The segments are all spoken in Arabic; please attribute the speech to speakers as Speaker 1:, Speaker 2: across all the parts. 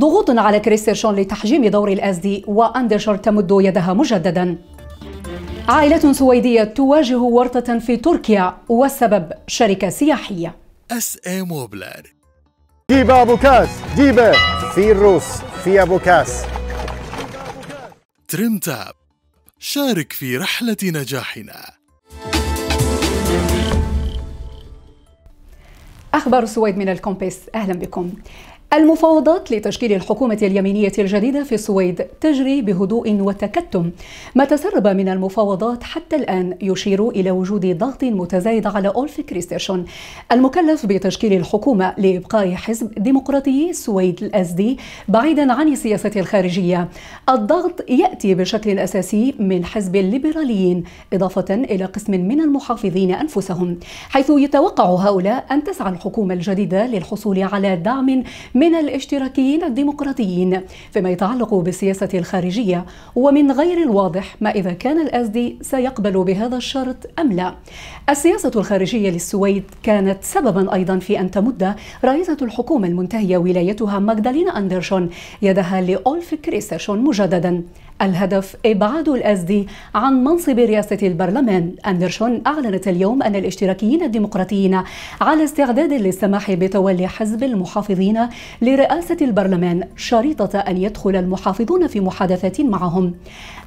Speaker 1: ضغوط على كريستيرشون لتحجيم دور الأسدي واندرشور تمد يدها مجددا عائلة سويدية تواجه ورطة في تركيا والسبب شركة سياحية اس اي موبلر ديبا ابو كاس جيبه في الروس في ابو كاس تريم تاب شارك في رحلة نجاحنا أخبار السويد من الكومبيس أهلا بكم المفاوضات لتشكيل الحكومة اليمينية الجديدة في السويد تجري بهدوء وتكتم ما تسرب من المفاوضات حتى الآن يشير إلى وجود ضغط متزايد على أولف كريستيرشون المكلف بتشكيل الحكومة لإبقاء حزب ديمقراطي السويد الأزدي بعيدا عن السياسة الخارجية الضغط يأتي بشكل أساسي من حزب الليبراليين إضافة إلى قسم من المحافظين أنفسهم حيث يتوقع هؤلاء أن تسعى الحكومة الجديدة للحصول على دعم من الاشتراكيين الديمقراطيين فيما يتعلق بالسياسة الخارجية ومن غير الواضح ما إذا كان الأزدي سيقبل بهذا الشرط أم لا السياسة الخارجية للسويد كانت سببا أيضا في أن تمد رئيسة الحكومة المنتهية ولايتها ماغدالينا أندرسون يدها لأولف كريستشون مجددا الهدف إبعاد الأزدي عن منصب رئاسة البرلمان أندرشون أعلنت اليوم أن الاشتراكيين الديمقراطيين على استعداد للسماح بتولي حزب المحافظين لرئاسة البرلمان شريطة أن يدخل المحافظون في محادثات معهم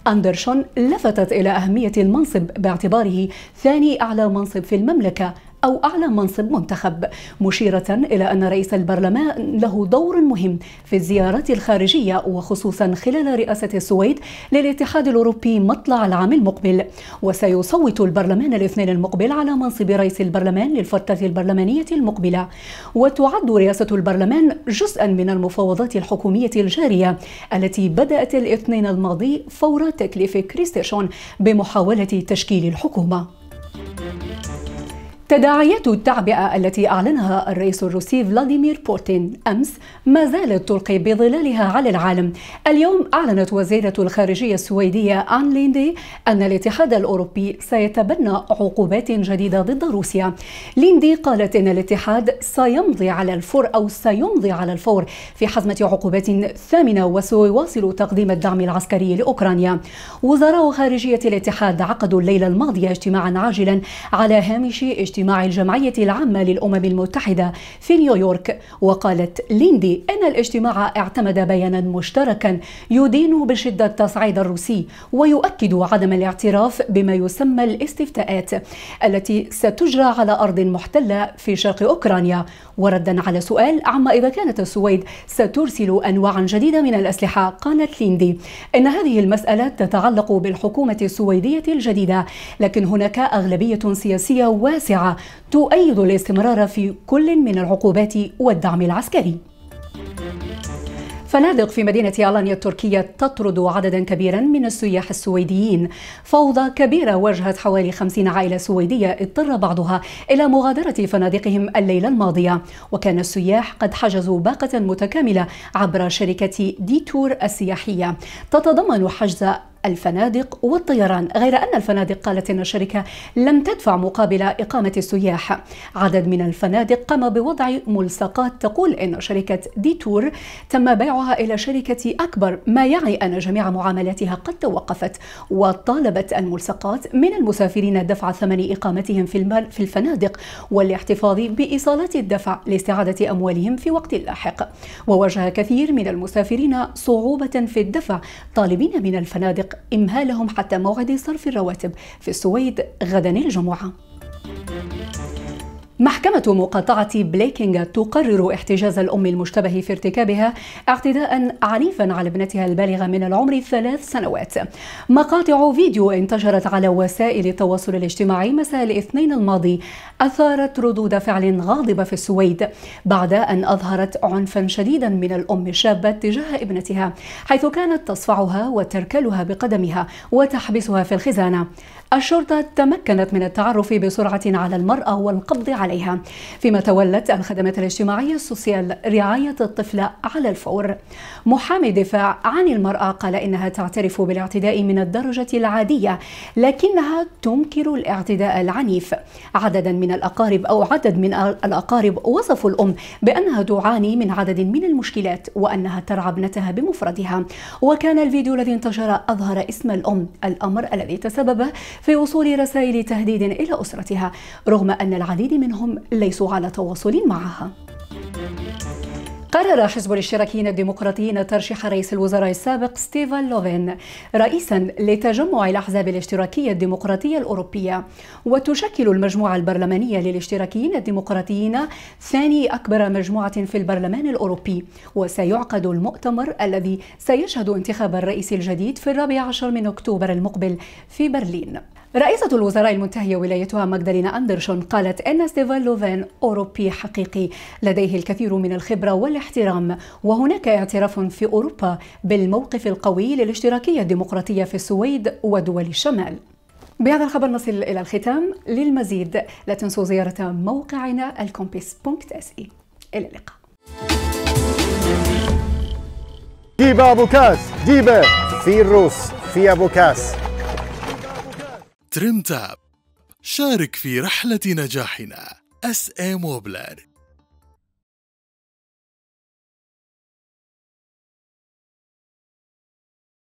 Speaker 1: أندرشون لفتت إلى أهمية المنصب باعتباره ثاني أعلى منصب في المملكة أو أعلى منصب منتخب مشيرة إلى أن رئيس البرلمان له دور مهم في الزيارات الخارجية وخصوصا خلال رئاسة السويد للاتحاد الأوروبي مطلع العام المقبل وسيصوت البرلمان الاثنين المقبل على منصب رئيس البرلمان للفترة البرلمانية المقبلة وتعد رئاسة البرلمان جزءا من المفاوضات الحكومية الجارية التي بدأت الاثنين الماضي فور تكليف كريستيشون بمحاولة تشكيل الحكومة. تداعيات التعبئة التي أعلنها الرئيس الروسي فلاديمير بوتين أمس ما زالت تلقي بظلالها على العالم اليوم أعلنت وزيرة الخارجية السويدية آن ليندي أن الاتحاد الأوروبي سيتبنى عقوبات جديدة ضد روسيا ليندي قالت إن الاتحاد سيمضي على الفور أو سيمضي على الفور في حزمة عقوبات ثامنة وسيواصل تقديم الدعم العسكري لأوكرانيا وزراء خارجية الاتحاد عقدوا الليلة الماضية اجتماعا عاجلا على هامش اجتماع اجتماع الجمعية العامة للأمم المتحدة في نيويورك وقالت ليندي أن الاجتماع اعتمد بيانا مشتركا يدين بشدة التصعيد الروسي ويؤكد عدم الاعتراف بما يسمى الاستفتاءات التي ستجرى على أرض محتلة في شرق أوكرانيا وردا على سؤال عما إذا كانت السويد سترسل أنواعا جديدة من الأسلحة قالت ليندي إن هذه المسألة تتعلق بالحكومة السويدية الجديدة لكن هناك أغلبية سياسية واسعة تؤيد الاستمرار في كل من العقوبات والدعم العسكري فنادق في مدينة ألانيا التركية تطرد عددا كبيرا من السياح السويديين فوضى كبيرة واجهت حوالي 50 عائلة سويدية اضطر بعضها إلى مغادرة فنادقهم الليلة الماضية وكان السياح قد حجزوا باقة متكاملة عبر شركة ديتور السياحية تتضمن حجز الفنادق والطيران غير أن الفنادق قالت إن الشركة لم تدفع مقابل إقامة السياح عدد من الفنادق قام بوضع ملصقات تقول إن شركة ديتور تم بيعها إلى شركة أكبر ما يعني أن جميع معاملاتها قد توقفت وطالبت الملصقات من المسافرين دفع ثمن إقامتهم في, المال في الفنادق والاحتفاظ بإيصالات الدفع لاستعادة أموالهم في وقت لاحق وواجه كثير من المسافرين صعوبة في الدفع طالبين من الفنادق إمهالهم حتى موعد صرف الرواتب في السويد غدا الجمعة محكمة مقاطعة بليكينغ تقرر احتجاز الأم المشتبه في ارتكابها اعتداء عنيفا على ابنتها البالغة من العمر ثلاث سنوات مقاطع فيديو انتشرت على وسائل التواصل الاجتماعي مساء الاثنين الماضي أثارت ردود فعل غاضبة في السويد بعد أن أظهرت عنفا شديدا من الأم الشابة تجاه ابنتها حيث كانت تصفعها وتركلها بقدمها وتحبسها في الخزانة الشرطة تمكنت من التعرف بسرعة على المرأة والقبض عليها عليها فيما تولت الخدمات الاجتماعية السوسيال رعاية الطفلة على الفور محامي دفاع عن المرأة قال إنها تعترف بالاعتداء من الدرجة العادية لكنها تنكر الاعتداء العنيف عددا من الأقارب أو عدد من الأقارب وصفوا الأم بأنها تعاني من عدد من المشكلات وأنها ترعى ابنتها بمفردها وكان الفيديو الذي انتشر أظهر اسم الأم الأمر الذي تسبب في وصول رسائل تهديد إلى أسرتها رغم أن العديد منهم لأنهم ليسوا على تواصل معها قرر حزب الاشتراكيين الديمقراطيين ترشيح رئيس الوزراء السابق ستيفان لوفين رئيسا لتجمع الاحزاب الاشتراكيه الديمقراطيه الاوروبيه وتشكل المجموعه البرلمانيه للاشتراكيين الديمقراطيين ثاني اكبر مجموعه في البرلمان الاوروبي وسيعقد المؤتمر الذي سيشهد انتخاب الرئيس الجديد في الرابع عشر من اكتوبر المقبل في برلين رئيسة الوزراء المنتهية ولايتها ماجدالينا أندرشون قالت أن ستيفان لوفين أوروبي حقيقي لديه الكثير من الخبرة والاحترام وهناك اعتراف في أوروبا بالموقف القوي للاشتراكية الديمقراطية في السويد ودول الشمال بهذا الخبر نصل إلى الختام للمزيد لا تنسوا زيارة موقعنا الكومبيس.se إلى اللقاء جيب أبو كاس جيبه في الروس في أبو كاس تريم تاب شارك في رحلة نجاحنا اس اي موبلر